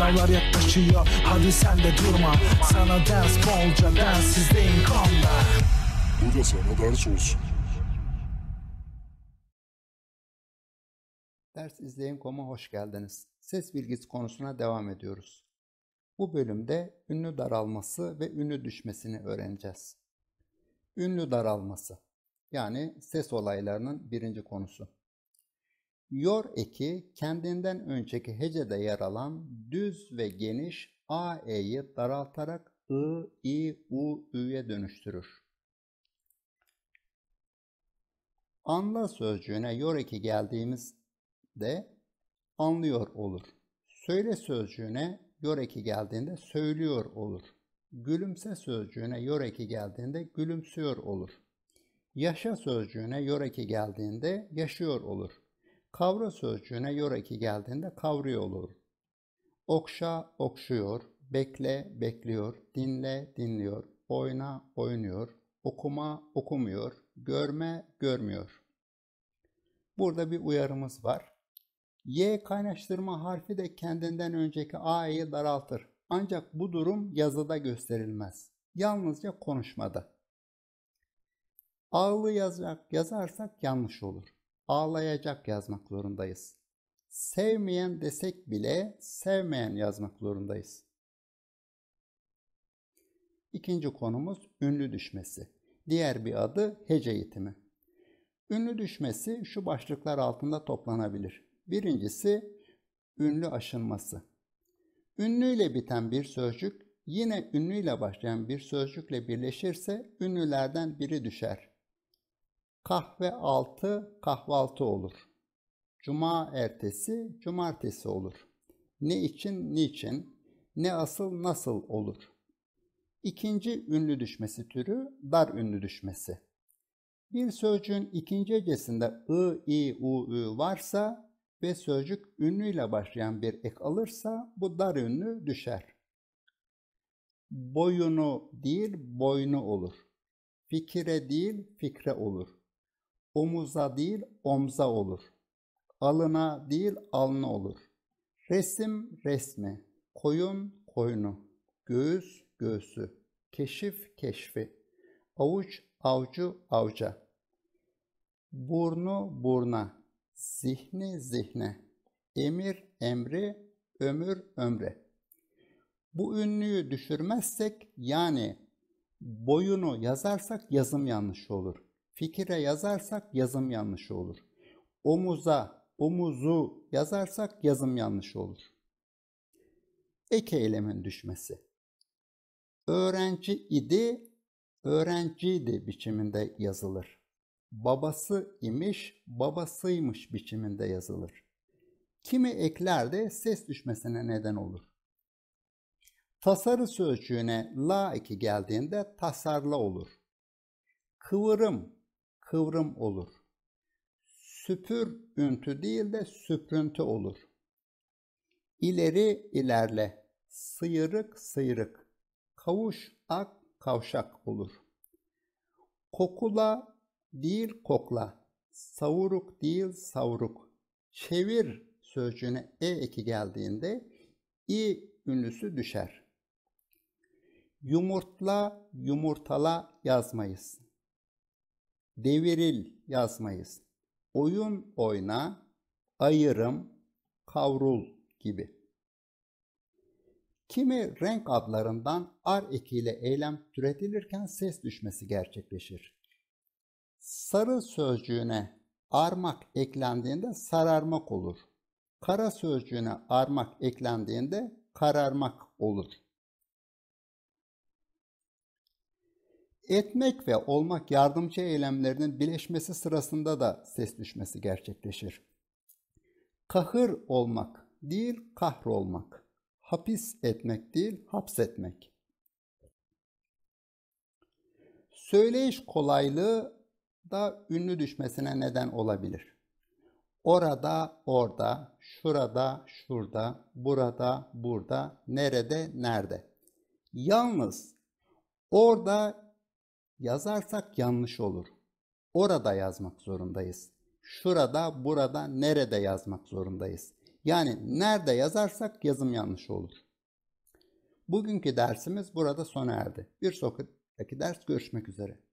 Sınavlar yaklaşıyor hadi sen de durma Sana ders bolca densizdeyim kolla Bu da sana ders olsun Ders İzleyin.com'a hoş geldiniz. Ses bilgisi konusuna devam ediyoruz. Bu bölümde ünlü daralması ve ünlü düşmesini öğreneceğiz. Ünlü daralması yani ses olaylarının birinci konusu. Yor eki kendinden önceki hecede yer alan düz ve geniş a e'yi daraltarak i, i, u, ü'ye dönüştürür. Anla sözcüğüne yor eki geldiğimizde anlıyor olur. Söyle sözcüğüne yor eki geldiğinde söylüyor olur. Gülümse sözcüğüne yor eki geldiğinde gülümsüyor olur. Yaşa sözcüğüne yor eki geldiğinde yaşıyor olur. Kavra sözcüğüne yoraki geldiğinde kavruyor olur. Okşa okşuyor, bekle bekliyor, dinle dinliyor, oyna oynuyor, okuma okumuyor, görme görmüyor. Burada bir uyarımız var. Y kaynaştırma harfi de kendinden önceki A'yı daraltır. Ancak bu durum yazıda gösterilmez. Yalnızca konuşmada. Ağlı yazacak, yazarsak yanlış olur ağlayacak yazmak zorundayız. Sevmeyen desek bile sevmeyen yazmak zorundayız. İkinci konumuz ünlü düşmesi. Diğer bir adı hece eğitimi. Ünlü düşmesi şu başlıklar altında toplanabilir. Birincisi ünlü aşınması. Ünlüyle biten bir sözcük yine ünlüyle başlayan bir sözcükle birleşirse ünlülerden biri düşer. Kahve altı kahvaltı olur. Cuma ertesi cumartesi olur. Ne için niçin, ne asıl nasıl olur. İkinci ünlü düşmesi türü dar ünlü düşmesi. Bir sözcüğün ikinci hecesinde ı, i, u, ü varsa ve sözcük ünlüyle başlayan bir ek alırsa bu dar ünlü düşer. Boyunu değil boynu olur. Fikire değil fikre olur omuza değil omza olur. Alına değil alnı olur. Resim resmi, koyun koyunu, göğüs göğsü, keşif keşfi, avuç avcu avca, burnu burna, zihni zihne, emir emri, ömür ömre. Bu ünlüyü düşürmezsek yani boyunu yazarsak yazım yanlış olur. Fikire yazarsak yazım yanlış olur. Omuza, omuzu yazarsak yazım yanlış olur. Ek eylemin düşmesi. Öğrenci idi, öğrenciydi biçiminde yazılır. Babası imiş, babasıymış biçiminde yazılır. Kimi ekler de ses düşmesine neden olur. Tasarı sözcüğüne la eki geldiğinde tasarla olur. Kıvırım kıvrım olur. Süpür üntü değil de süprüntü olur. İleri ilerle, sıyırık sıyırık, kavuş ak kavşak olur. Kokula değil kokla, savuruk değil savruk. Çevir sözcüğüne e eki geldiğinde i ünlüsü düşer. Yumurtla yumurtala yazmayız deviril yazmayız. Oyun oyna, ayırım, kavrul gibi. Kimi renk adlarından ar ekiyle eylem türetilirken ses düşmesi gerçekleşir. Sarı sözcüğüne armak eklendiğinde sararmak olur. Kara sözcüğüne armak eklendiğinde kararmak olur. etmek ve olmak yardımcı eylemlerinin bileşmesi sırasında da ses düşmesi gerçekleşir. Kahır olmak değil kahrolmak, hapis etmek değil hapsetmek. Söyleyiş kolaylığı da ünlü düşmesine neden olabilir. Orada, orada, şurada, şurada, burada, burada, nerede, nerede. Yalnız orada Yazarsak yanlış olur. Orada yazmak zorundayız. Şurada, burada, nerede yazmak zorundayız. Yani nerede yazarsak yazım yanlış olur. Bugünkü dersimiz burada sona erdi. Bir sonraki ders görüşmek üzere.